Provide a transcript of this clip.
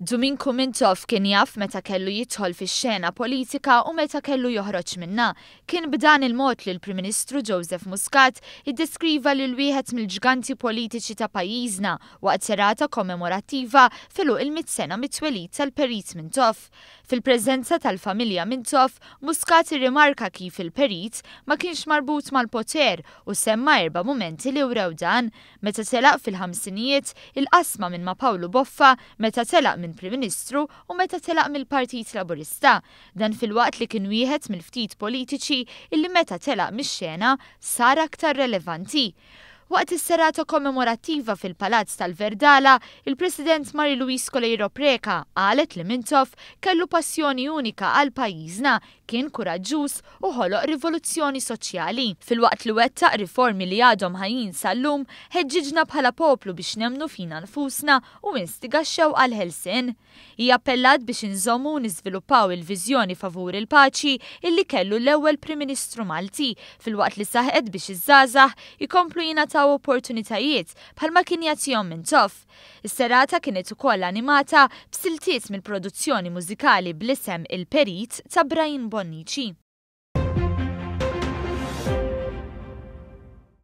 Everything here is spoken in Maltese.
Dumin Kumintov kien jaf meta kellu jidħol fix xena politika u meta kellu joħroġ minna. Kien b'dan il-mod li l-Prim Ministru Joseph Muscat iddeskriva lil wieħed mill-ġganti politiċi ta' pajjiżna waqt serata kommemorattiva filu il-mit sena tal-Perit Mintov. Fil-preżenza tal-familja Mintov, Muscat irrimarka kif il-Perit ma kienx marbut mal-poter u semma erba' mumenti li wrew dan meta telaq fil-ħamsinijiet il-qasma minn ma' Pawlu Boffa meta telaq minn Prim Ministru u meta telaq mill-Partit Laburista, dan fil-waqt li kien wieħed mill-ftit politiċi illi meta telaq mix-xena sar aktar relevanti. Waqt is-serata kommemorattiva fil-Palazz tal-Verdala, il-President Mari Luis Coleiro Preka qalet li Mintof kellu passjoni unika għal pajjiżna, kien kuraġġuż u ħoloq rivoluzzjoni soċjali. Fil-waqt li wettaq riformi li għadhom ħajin sal-lum, ħeġġiġna bħala poplu biex nemnu fina nfusna u instiga xew għal Helsin. I appellat biex inżommu niżviluppaw il-viżjoni favur il-paċi illi kellu l-ewwel Prim Ministru Malti fil-waqt li saħed biex iż-żgħażagħ ikomplu jingħata saw opportunitajiet bħalma kien jom minn tof. Is-serata kienet ukoll animata b'siltiet mill-produzzjoni mużikali bl-isem Il-Perit ta' Brian Bonnici.